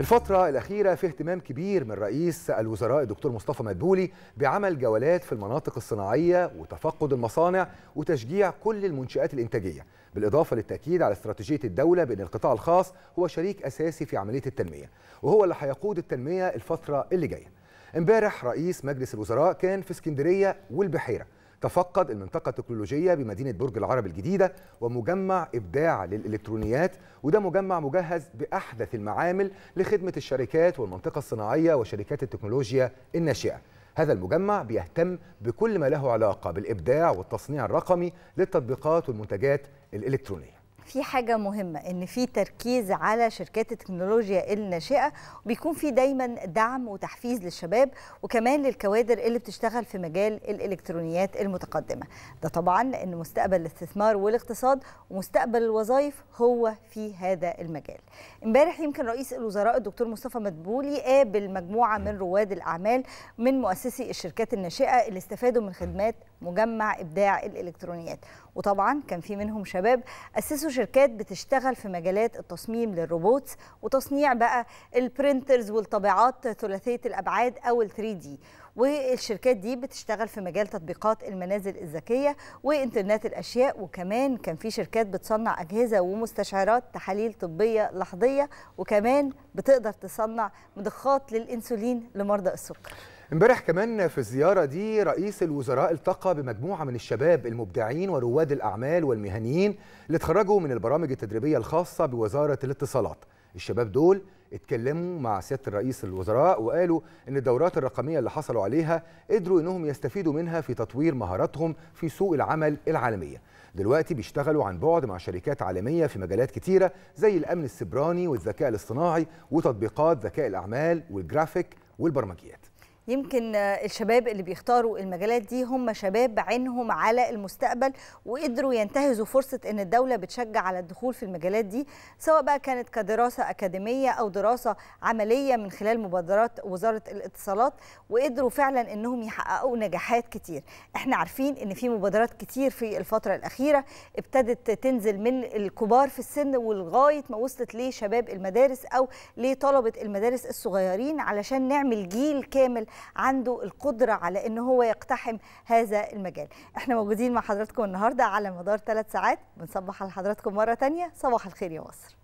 الفترة الأخيرة في اهتمام كبير من رئيس الوزراء الدكتور مصطفى مدبولي بعمل جولات في المناطق الصناعية وتفقد المصانع وتشجيع كل المنشآت الإنتاجية بالإضافة للتأكيد على استراتيجية الدولة بأن القطاع الخاص هو شريك أساسي في عملية التنمية وهو اللي هيقود التنمية الفترة اللي جاية امبارح رئيس مجلس الوزراء كان في اسكندرية والبحيرة تفقد المنطقة التكنولوجية بمدينة برج العرب الجديدة ومجمع إبداع للإلكترونيات وده مجمع مجهز بأحدث المعامل لخدمة الشركات والمنطقة الصناعية وشركات التكنولوجيا الناشئة هذا المجمع بيهتم بكل ما له علاقة بالإبداع والتصنيع الرقمي للتطبيقات والمنتجات الإلكترونية في حاجة مهمة إن في تركيز على شركات التكنولوجيا الناشئة وبيكون في دايما دعم وتحفيز للشباب وكمان للكوادر اللي بتشتغل في مجال الإلكترونيات المتقدمة ده طبعا لأن مستقبل الاستثمار والاقتصاد ومستقبل الوظائف هو في هذا المجال امبارح يمكن رئيس الوزراء الدكتور مصطفى مدبولي قابل مجموعة من رواد الأعمال من مؤسسي الشركات الناشئة اللي استفادوا من خدمات مجمع إبداع الإلكترونيات وطبعا كان في منهم شباب أسسوا شركات بتشتغل في مجالات التصميم للروبوتس وتصنيع بقى البرينترز والطابعات ثلاثيه الابعاد او ال3 دي والشركات دي بتشتغل في مجال تطبيقات المنازل الذكيه وانترنت الاشياء وكمان كان في شركات بتصنع اجهزه ومستشعرات تحاليل طبيه لحظيه وكمان بتقدر تصنع مضخات للانسولين لمرضى السكر امبارح كمان في الزيارة دي رئيس الوزراء التقى بمجموعة من الشباب المبدعين ورواد الأعمال والمهنيين اللي اتخرجوا من البرامج التدريبية الخاصة بوزارة الاتصالات الشباب دول اتكلموا مع سيادة الرئيس الوزراء وقالوا ان الدورات الرقمية اللي حصلوا عليها قدروا انهم يستفيدوا منها في تطوير مهاراتهم في سوق العمل العالمية دلوقتي بيشتغلوا عن بعد مع شركات عالمية في مجالات كتيرة زي الأمن السبراني والذكاء الاصطناعي وتطبيقات ذكاء الأعمال والجرافيك والبرمجيات يمكن الشباب اللي بيختاروا المجالات دي هم شباب عينهم على المستقبل وقدروا ينتهزوا فرصة أن الدولة بتشجع على الدخول في المجالات دي سواء بقى كانت كدراسة أكاديمية أو دراسة عملية من خلال مبادرات وزارة الاتصالات وقدروا فعلا أنهم يحققوا نجاحات كتير احنا عارفين أن في مبادرات كتير في الفترة الأخيرة ابتدت تنزل من الكبار في السن ولغاية ما وصلت لشباب المدارس أو لطلبة المدارس الصغيرين علشان نعمل جيل كامل عنده القدره على أنه هو يقتحم هذا المجال احنا موجودين مع حضراتكم النهارده على مدار ثلاث ساعات بنصبح على حضراتكم مره تانية صباح الخير يا مصر